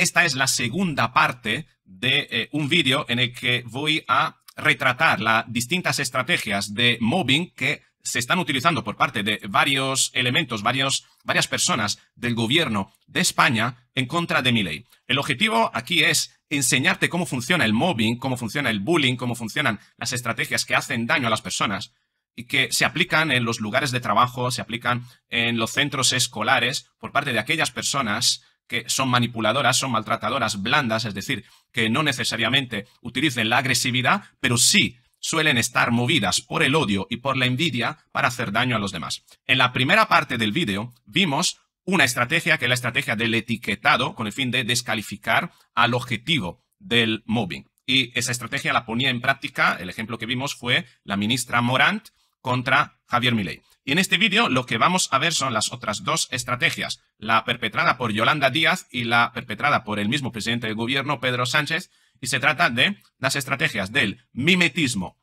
Esta es la segunda parte de eh, un vídeo en el que voy a retratar las distintas estrategias de mobbing que se están utilizando por parte de varios elementos, varios, varias personas del gobierno de España en contra de mi ley. El objetivo aquí es enseñarte cómo funciona el mobbing, cómo funciona el bullying, cómo funcionan las estrategias que hacen daño a las personas y que se aplican en los lugares de trabajo, se aplican en los centros escolares por parte de aquellas personas que son manipuladoras, son maltratadoras, blandas, es decir, que no necesariamente utilicen la agresividad, pero sí suelen estar movidas por el odio y por la envidia para hacer daño a los demás. En la primera parte del vídeo vimos una estrategia que es la estrategia del etiquetado con el fin de descalificar al objetivo del mobbing. Y esa estrategia la ponía en práctica, el ejemplo que vimos fue la ministra Morant contra Javier Milei. Y en este vídeo lo que vamos a ver son las otras dos estrategias, la perpetrada por Yolanda Díaz y la perpetrada por el mismo presidente del gobierno, Pedro Sánchez, y se trata de las estrategias del mimetismo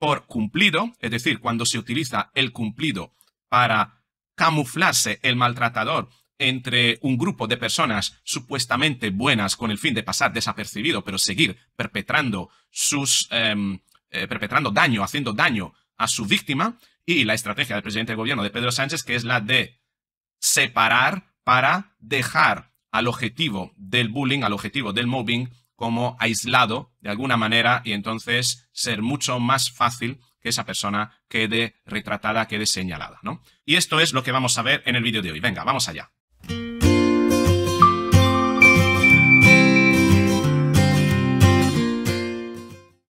por cumplido, es decir, cuando se utiliza el cumplido para camuflarse el maltratador entre un grupo de personas supuestamente buenas con el fin de pasar desapercibido, pero seguir perpetrando sus em, eh, perpetrando daño, haciendo daño a su víctima, y la estrategia del presidente del gobierno de Pedro Sánchez, que es la de separar para dejar al objetivo del bullying, al objetivo del mobbing, como aislado de alguna manera y entonces ser mucho más fácil que esa persona quede retratada, quede señalada, ¿no? Y esto es lo que vamos a ver en el vídeo de hoy. Venga, vamos allá.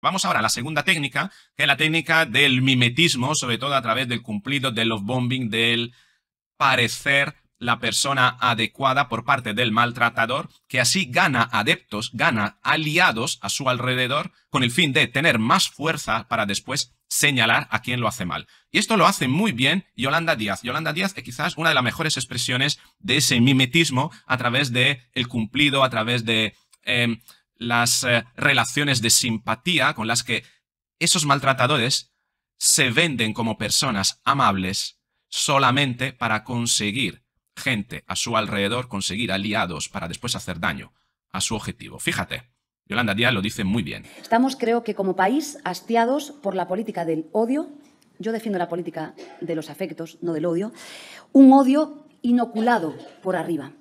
Vamos ahora a la segunda técnica, que es la técnica del mimetismo, sobre todo a través del cumplido, del love bombing, del parecer la persona adecuada por parte del maltratador, que así gana adeptos, gana aliados a su alrededor, con el fin de tener más fuerza para después señalar a quien lo hace mal. Y esto lo hace muy bien Yolanda Díaz. Yolanda Díaz es quizás una de las mejores expresiones de ese mimetismo a través de el cumplido, a través de... Em, las eh, relaciones de simpatía con las que esos maltratadores se venden como personas amables solamente para conseguir gente a su alrededor, conseguir aliados para después hacer daño a su objetivo. Fíjate, Yolanda Díaz lo dice muy bien. Estamos, creo que como país, hastiados por la política del odio. Yo defiendo la política de los afectos, no del odio. Un odio inoculado por arriba.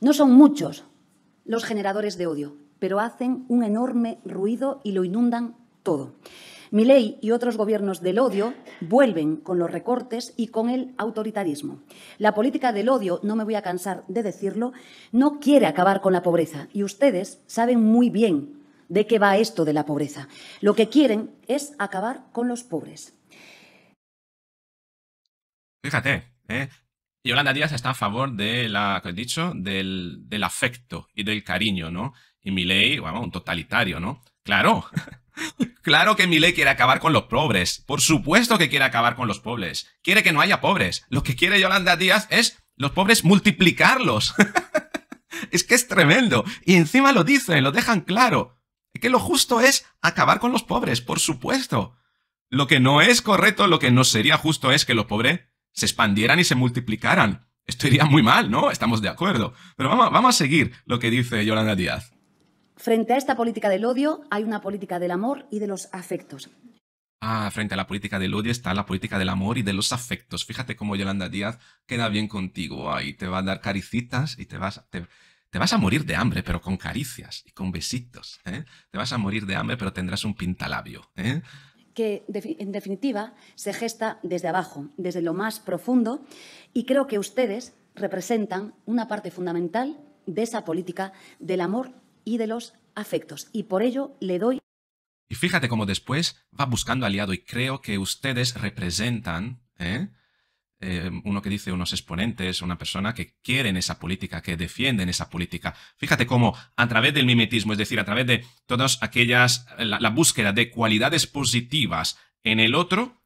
No son muchos los generadores de odio pero hacen un enorme ruido y lo inundan todo. Milei y otros gobiernos del odio vuelven con los recortes y con el autoritarismo. La política del odio, no me voy a cansar de decirlo, no quiere acabar con la pobreza y ustedes saben muy bien de qué va esto de la pobreza. Lo que quieren es acabar con los pobres. Fíjate, ¿eh? Yolanda Díaz está a favor dicho, del, del afecto y del cariño, ¿no? Y vamos vamos, un totalitario, ¿no? Claro. claro que Milei quiere acabar con los pobres. Por supuesto que quiere acabar con los pobres. Quiere que no haya pobres. Lo que quiere Yolanda Díaz es los pobres multiplicarlos. es que es tremendo. Y encima lo dicen, lo dejan claro. que lo justo es acabar con los pobres, por supuesto. Lo que no es correcto, lo que no sería justo es que los pobres se expandieran y se multiplicaran. Esto iría muy mal, ¿no? Estamos de acuerdo. Pero vamos, vamos a seguir lo que dice Yolanda Díaz. Frente a esta política del odio hay una política del amor y de los afectos. Ah, frente a la política del odio está la política del amor y de los afectos. Fíjate cómo Yolanda Díaz queda bien contigo. Ahí te va a dar caricitas y te vas, te vas a morir de hambre, pero con caricias y con besitos. ¿eh? Te vas a morir de hambre, pero tendrás un pintalabio. ¿eh? que en definitiva se gesta desde abajo, desde lo más profundo, y creo que ustedes representan una parte fundamental de esa política del amor y de los afectos. Y por ello le doy... Y fíjate cómo después va buscando aliado y creo que ustedes representan, ¿eh? ¿eh? uno que dice unos exponentes, una persona que quieren esa política, que defienden esa política. Fíjate cómo a través del mimetismo, es decir, a través de todas aquellas, la búsqueda de cualidades positivas en el otro,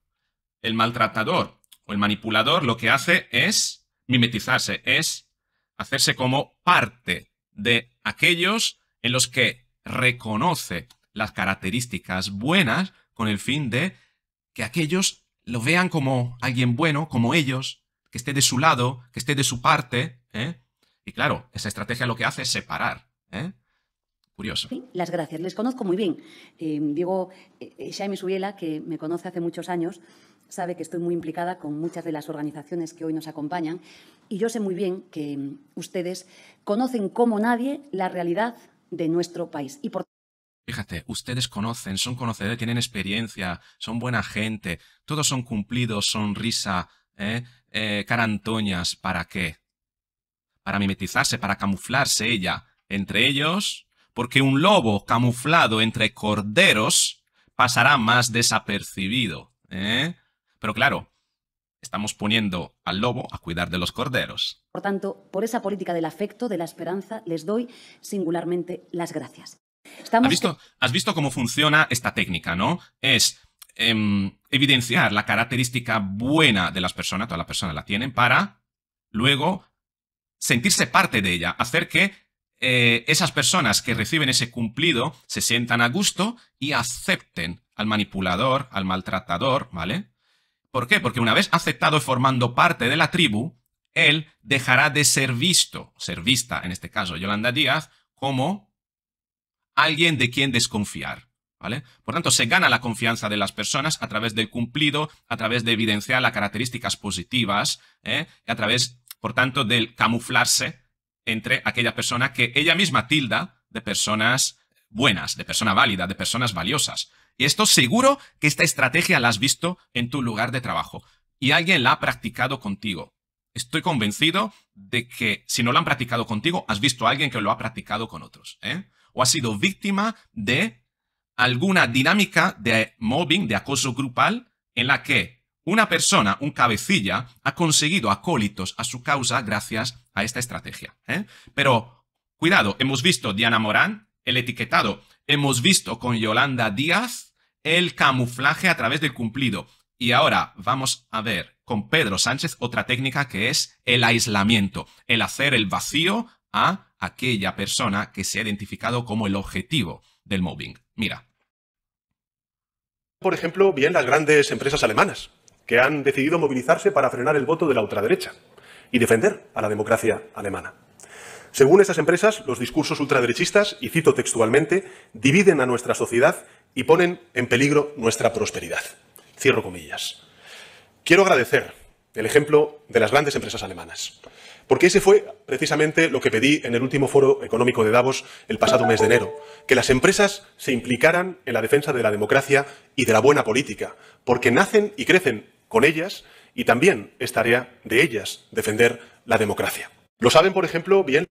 el maltratador o el manipulador lo que hace es mimetizarse, es hacerse como parte de aquellos en los que reconoce las características buenas con el fin de que aquellos lo vean como alguien bueno, como ellos, que esté de su lado, que esté de su parte. ¿eh? Y claro, esa estrategia lo que hace es separar. ¿eh? Curioso. las gracias, les conozco muy bien. Eh, Diego eh, Jaime Subiela, que me conoce hace muchos años, sabe que estoy muy implicada con muchas de las organizaciones que hoy nos acompañan y yo sé muy bien que mm, ustedes conocen como nadie la realidad de nuestro país. Fíjate, ustedes conocen, son conocedores, tienen experiencia, son buena gente, todos son cumplidos, sonrisa, ¿eh? eh carantoñas, ¿para qué? Para mimetizarse, para camuflarse ella entre ellos, porque un lobo camuflado entre corderos pasará más desapercibido. ¿eh? Pero claro, Estamos poniendo al lobo a cuidar de los corderos. Por tanto, por esa política del afecto, de la esperanza, les doy singularmente las gracias. ¿Has, visto, cómo funciona esta técnica, no? Es em, evidenciar la característica buena de las personas, todas las personas la tienen, para luego sentirse parte de ella, hacer que eh, esas personas que reciben ese cumplido se sientan a gusto y acepten al manipulador, al maltratador, ¿vale? ¿Por qué? Porque una vez aceptado formando parte de la tribu, él dejará de ser visto, ser vista en este caso Yolanda Díaz, como alguien de quien desconfiar. ¿Vale? Por tanto, se gana la confianza de las personas a través del cumplido, a través de evidenciar las características positivas, ¿eh? a través, por tanto, del camuflarse entre aquella persona que ella misma tilda de personas buenas, de persona válida, de personas valiosas. Y esto seguro que esta estrategia la has visto en tu lugar de trabajo y alguien la ha practicado contigo. Estoy convencido de que si no la han practicado contigo, has visto a alguien que lo ha practicado con otros. ¿eh? O has sido víctima de alguna dinámica de mobbing, de acoso grupal, en la que una persona, un cabecilla, ha conseguido acólitos a su causa gracias a esta estrategia. ¿eh? Pero cuidado, hemos visto Diana Morán, el etiquetado, hemos visto con Yolanda Díaz, el camuflaje a través del cumplido. Y ahora vamos a ver con Pedro Sánchez otra técnica que es el aislamiento, el hacer el vacío a aquella persona que se ha identificado como el objetivo del mobbing. Mira. Por ejemplo, bien las grandes empresas alemanas, que han decidido movilizarse para frenar el voto de la ultraderecha y defender a la democracia alemana. Según esas empresas, los discursos ultraderechistas, y cito textualmente, dividen a nuestra sociedad y ponen en peligro nuestra prosperidad. Cierro comillas. Quiero agradecer el ejemplo de las grandes empresas alemanas, porque ese fue precisamente lo que pedí en el último foro económico de Davos el pasado mes de enero, que las empresas se implicaran en la defensa de la democracia y de la buena política, porque nacen y crecen con ellas y también es tarea de ellas defender la democracia. Lo saben, por ejemplo, bien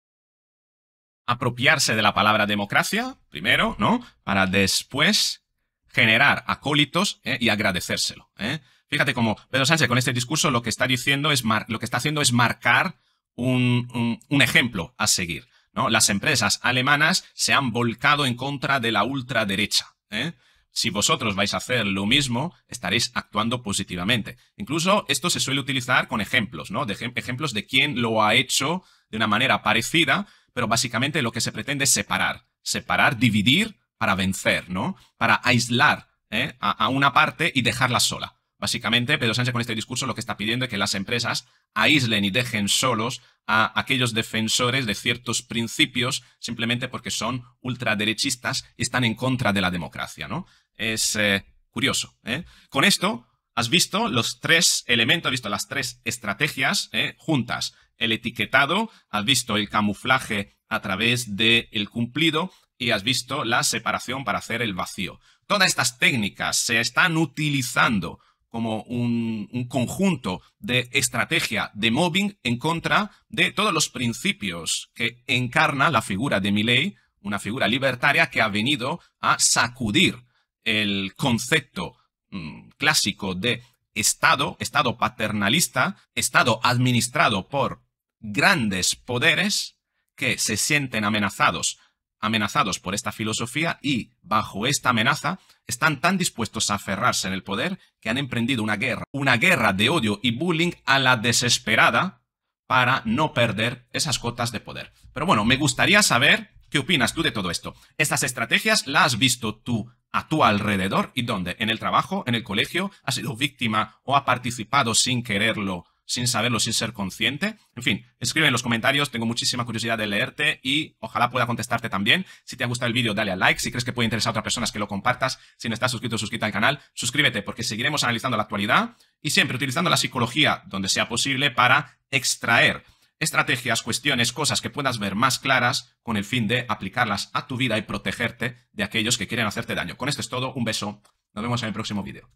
apropiarse de la palabra democracia, primero, ¿no? Para después generar acólitos ¿eh? y agradecérselo. ¿eh? Fíjate cómo Pedro Sánchez con este discurso lo que está diciendo es lo que está haciendo es marcar un, ejemplo a seguir. ¿no? Las empresas alemanas se han volcado en contra de la ultraderecha. ¿eh? Si vosotros vais a hacer lo mismo, estaréis actuando positivamente. Incluso esto se suele utilizar con ejemplos, ¿no? De ejemplos de quién lo ha hecho de una manera parecida pero básicamente lo que se pretende es separar, separar, dividir para vencer, ¿no? Para aislar ¿eh? a, una parte y dejarla sola. Básicamente, Pedro Sánchez con este discurso lo que está pidiendo es que las empresas aíslen y dejen solos a aquellos defensores de ciertos principios simplemente porque son ultraderechistas y están en contra de la democracia, ¿no? Es eh, curioso. ¿eh? Con esto, has visto los tres elementos, has visto las tres estrategias ¿eh? juntas. El etiquetado, has visto el camuflaje a través del el cumplido y has visto la separación para hacer el vacío. Todas estas técnicas se están utilizando como un, un, conjunto de estrategia de mobbing en contra de todos los principios que encarna la figura de Milley, una figura libertaria que ha venido a sacudir el concepto Mm, clásico de Estado, Estado paternalista, Estado administrado por grandes poderes que se sienten amenazados, amenazados por esta filosofía y, bajo esta amenaza, están tan dispuestos a aferrarse en el poder que han emprendido una guerra, una guerra de odio y bullying a la desesperada para no perder esas cotas de poder. Pero bueno, me gustaría saber qué opinas tú de todo esto. ¿Estas estrategias las has visto tú a tu alrededor y dónde? en el trabajo, en el colegio, has sido víctima o ha participado sin quererlo, sin saberlo, sin ser consciente. En fin, escribe en los comentarios, tengo muchísima curiosidad de leerte y ojalá pueda contestarte también. Si te ha gustado el vídeo, dale a like. Si crees que puede interesar a otras personas, que lo compartas. Si no estás suscrito, suscríbete al canal. Suscríbete porque seguiremos analizando la actualidad y siempre utilizando la psicología donde sea posible para extraer estrategias, cuestiones, cosas que puedas ver más claras con el fin de aplicarlas a tu vida y protegerte de aquellos que quieren hacerte daño. Con esto es todo, un beso, nos vemos en el próximo vídeo.